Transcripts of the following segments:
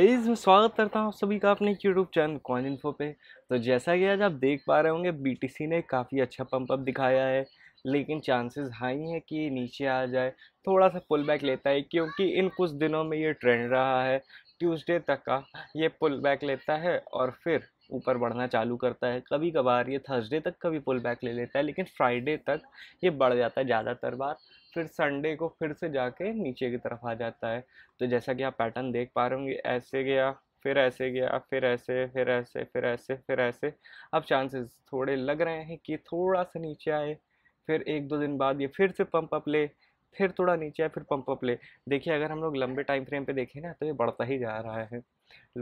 Guys मैं स्वागत करता हूँ सभी का अपने यूट्यूब चैनल कॉइन इन्फो पे तो जैसा कि आज आप देख पा रहे होंगे बीटीसी ने काफ़ी अच्छा पंप अप दिखाया है लेकिन चांसेस हाई हैं कि नीचे आ जाए थोड़ा सा पुल बैक लेता है क्योंकि इन कुछ दिनों में ये ट्रेंड रहा है ट्यूसडे तक का ये पुल बैक लेता है और फिर ऊपर बढ़ना चालू करता है कभी कभार ये थर्सडे तक का भी पुल बैक ले लेता है लेकिन फ्राइडे तक ये बढ़ जाता है ज़्यादातर बार फिर संडे को फिर से जाके नीचे की तरफ आ जाता है तो जैसा कि आप पैटर्न देख पा रहे होंगे ऐसे गया फिर ऐसे गया फिर ऐसे फिर ऐसे फिर ऐसे फिर ऐसे अब चांसेस थोड़े लग रहे हैं कि थोड़ा सा नीचे आए फिर एक दो दिन बाद ये फिर से पंप अप ले फिर थोड़ा नीचे आए फिर पंप अप ले देखिए अगर हम लोग लंबे टाइम फ्रेम पे देखें ना तो ये बढ़ता ही जा रहा है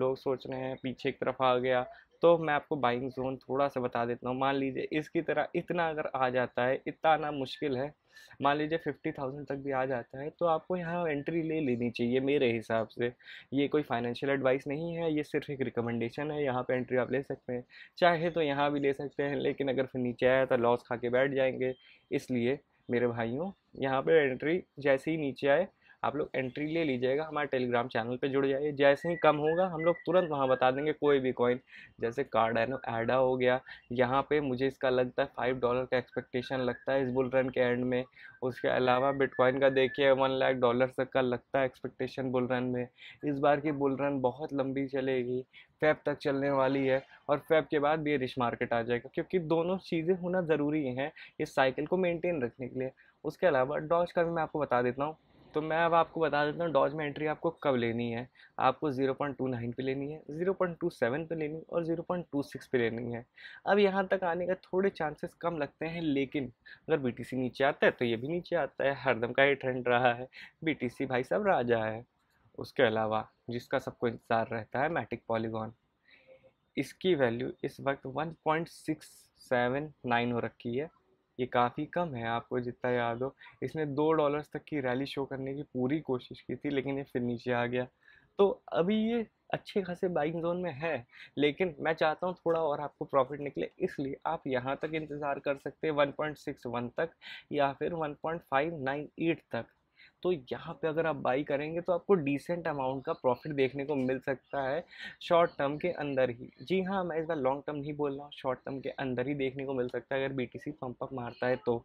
लोग सोच रहे हैं पीछे एक तरफ आ गया तो मैं आपको बाइंग जोन थोड़ा सा बता देता हूँ मान लीजिए इसकी तरह इतना अगर आ जाता है इतना आना मुश्किल है मान लीजिए फिफ्टी थाउजेंड तक भी आ जाता है तो आपको यहाँ एंट्री ले लेनी चाहिए मेरे हिसाब से ये कोई फाइनेंशियल एडवाइस नहीं है ये सिर्फ एक रिकमेंडेशन है यहाँ पर एंट्री आप ले सकते हैं चाहे तो यहाँ भी ले सकते हैं लेकिन अगर फिर नीचे आया तो लॉस खा के बैठ जाएंगे इसलिए मेरे भाइयों यहाँ पर एंट्री जैसे ही नीचे आए आप लोग एंट्री ले लीजिएगा हमारे टेलीग्राम चैनल पे जुड़ जाइए जैसे ही कम होगा हम लोग तुरंत वहाँ बता देंगे कोई भी कॉइन जैसे कार्डानो एडा हो गया यहाँ पे मुझे इसका लगता है फाइव डॉलर का एक्सपेक्टेशन लगता है इस बुल रन के एंड में उसके अलावा बिटकॉइन का देखिए वन लाख डॉलर तक का लगता है एक्सपेक्टेशन बुल रन में इस बार की बुल रन बहुत लंबी चलेगी फैब तक चलने वाली है और फैब के बाद भी रिश मार्केट आ जाएगा क्योंकि दोनों चीज़ें होना ज़रूरी हैं इस साइकिल को मेंटेन रखने के लिए उसके अलावा डॉज का भी मैं आपको बता देता हूँ तो मैं अब आपको बता देता हूँ डॉज में एंट्री आपको कब लेनी है आपको 0.29 पे लेनी है 0.27 पे लेनी और 0.26 पे लेनी है अब यहाँ तक आने का थोड़े चांसेस कम लगते हैं लेकिन अगर बी नीचे आता है तो ये भी नीचे आता है हरदम का ये ट्रेंड रहा है बी भाई सब राजा है उसके अलावा जिसका सबको इंतज़ार रहता है मैटिक पॉलीगॉन इसकी वैल्यू इस वक्त नाइन हो रखी है ये काफ़ी कम है आपको जितना याद हो इसने दो डॉलर्स तक की रैली शो करने की पूरी कोशिश की थी लेकिन ये फिर नीचे आ गया तो अभी ये अच्छे खासे बाइंग जोन में है लेकिन मैं चाहता हूँ थोड़ा और आपको प्रॉफिट निकले इसलिए आप यहाँ तक इंतज़ार कर सकते हैं 1.61 तक या फिर 1.598 तक तो यहाँ पे अगर आप बाई करेंगे तो आपको डिसेंट अमाउंट का प्रॉफिट देखने को मिल सकता है शॉर्ट टर्म के अंदर ही जी हाँ मैं इस बार लॉन्ग टर्म नहीं बोल रहा हूँ शॉर्ट टर्म के अंदर ही देखने को मिल सकता है अगर B T C pump up मारता है तो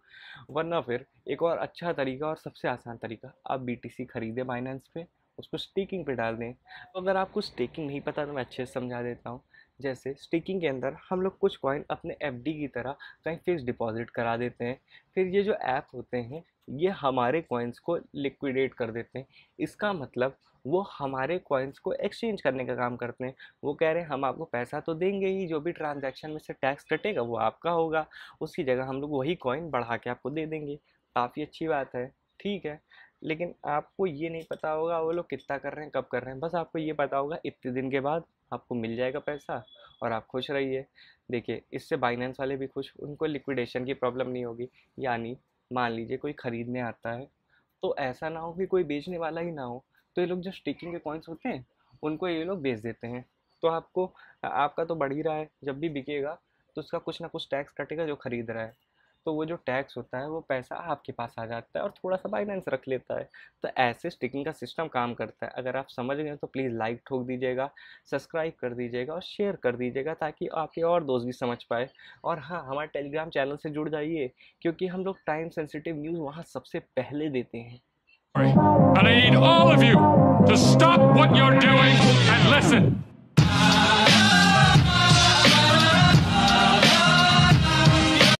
वरना फिर एक और अच्छा तरीका और सबसे आसान तरीका आप बी टी सी खरीदें बाइनेंस पे उसको स्टेकिंग पे डाल दें तो अगर आपको स्टेकिंग नहीं पता तो मैं अच्छे से समझा देता हूँ जैसे स्टेकिंग के अंदर हम लोग कुछ कॉइन अपने एफ की तरह कहीं फिक्स डिपॉजिट करा देते हैं फिर ये जो ऐप होते हैं ये हमारे कॉइन्स को लिक्विडेट कर देते हैं इसका मतलब वो हमारे कॉइन्स को एक्सचेंज करने का काम करते हैं वो कह रहे हैं हम आपको पैसा तो देंगे ही जो भी ट्रांजैक्शन में से टैक्स कटेगा वो आपका होगा उसकी जगह हम लोग वही कॉइन बढ़ा के आपको दे देंगे काफ़ी अच्छी बात है ठीक है लेकिन आपको ये नहीं पता होगा वो लोग कितना कर रहे हैं कब कर रहे हैं बस आपको ये पता होगा इतने दिन के बाद आपको मिल जाएगा पैसा और आप खुश रहिए देखिए इससे बाइनेंस वाले भी खुश उनको लिक्विडेशन की प्रॉब्लम नहीं होगी यानी मान लीजिए कोई ख़रीदने आता है तो ऐसा ना हो कि कोई बेचने वाला ही ना हो तो ये लोग जो स्टिकिंग के कॉइन्स होते हैं उनको ये लोग बेच देते हैं तो आपको आपका तो बढ़ ही रहा है जब भी बिकेगा तो उसका कुछ ना कुछ टैक्स कटेगा जो ख़रीद रहा है तो वो जो टैक्स होता है वो पैसा आपके पास आ जाता है और थोड़ा सा बाइनेंस रख लेता है तो ऐसे स्टिकिंग का सिस्टम काम करता है अगर आप समझ गए तो प्लीज़ लाइक ठोक दीजिएगा सब्सक्राइब कर दीजिएगा और शेयर कर दीजिएगा ताकि आपके और दोस्त भी समझ पाए और हाँ हमारे टेलीग्राम चैनल से जुड़ जाइए क्योंकि हम लोग टाइम सेंसिटिव न्यूज़ वहाँ सबसे पहले देते हैं And I need all of you to stop what you're doing and listen.